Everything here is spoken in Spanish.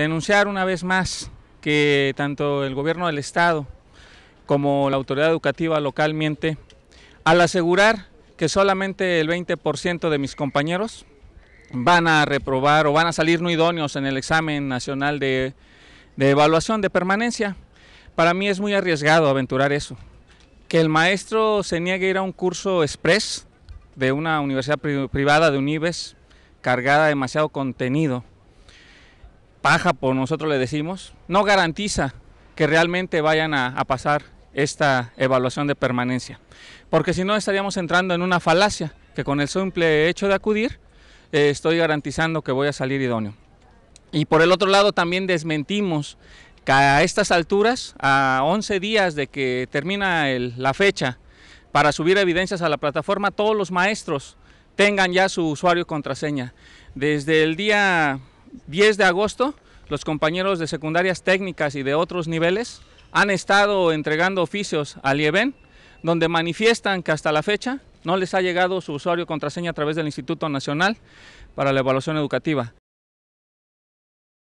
denunciar una vez más que tanto el gobierno del Estado como la autoridad educativa local miente al asegurar que solamente el 20% de mis compañeros van a reprobar o van a salir no idóneos en el examen nacional de, de evaluación de permanencia. Para mí es muy arriesgado aventurar eso. Que el maestro se niegue a ir a un curso express de una universidad privada de Unives cargada de demasiado contenido paja, por nosotros le decimos, no garantiza que realmente vayan a, pasar esta evaluación de permanencia. Porque si no estaríamos entrando en una falacia, que con el simple hecho de acudir eh, estoy garantizando que voy a salir idóneo. Y por el otro lado también desmentimos que a estas alturas, a 11 días de que termina la fecha para subir evidencias a la plataforma, todos los maestros tengan ya su usuario y contraseña. Desde el día 10 de agosto los compañeros de secundarias técnicas y de otros niveles han estado entregando oficios al IEBEN, donde manifiestan que hasta la fecha no les ha llegado su usuario contraseña a través del Instituto Nacional para la Evaluación Educativa.